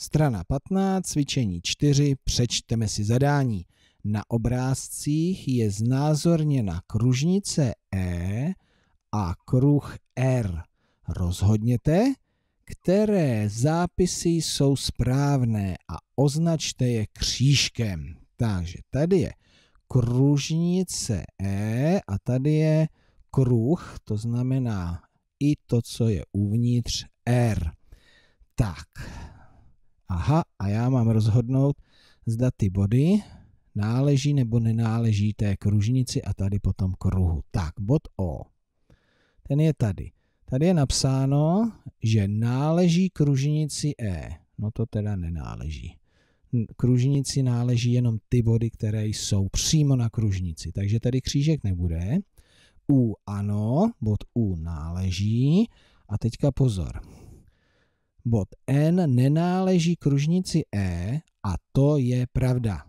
Strana 15, cvičení 4, přečteme si zadání. Na obrázcích je znázorněna kružnice E a kruh R. Rozhodněte, které zápisy jsou správné a označte je křížkem. Takže tady je kružnice E a tady je kruh, to znamená i to, co je uvnitř rozhodnout, zda ty body náleží nebo nenáleží té kružnici a tady potom kruhu. Tak, bod O. Ten je tady. Tady je napsáno, že náleží kružnici E. No to teda nenáleží. Kružnici náleží jenom ty body, které jsou přímo na kružnici. Takže tady křížek nebude. U ano, bod U náleží. A teďka pozor bod N nenáleží kružnici E a to je pravda.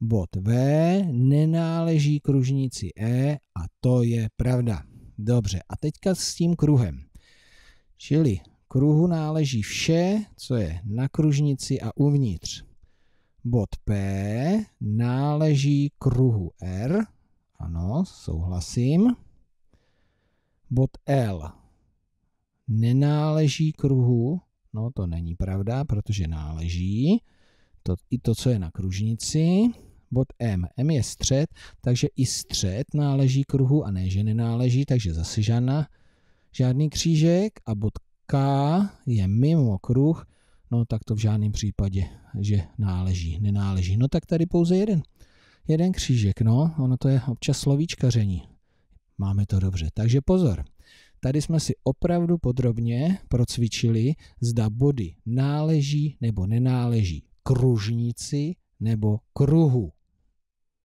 Bod V nenáleží kružnici E a to je pravda. Dobře, a teďka s tím kruhem. Čili kruhu náleží vše, co je na kružnici a uvnitř. Bod P náleží kruhu R. Ano, souhlasím. Bod L nenáleží kruhu, no to není pravda, protože náleží, to, i to, co je na kružnici, bod M. M je střed, takže i střed náleží kruhu a ne, že nenáleží, takže zase žádná, žádný křížek a bod K je mimo kruh, no tak to v žádném případě, že náleží, nenáleží. No tak tady pouze jeden, jeden křížek, no, ono to je občas slovíčkaření. Máme to dobře, takže pozor. Tady jsme si opravdu podrobně procvičili, zda body náleží nebo nenáleží kružnici nebo kruhu.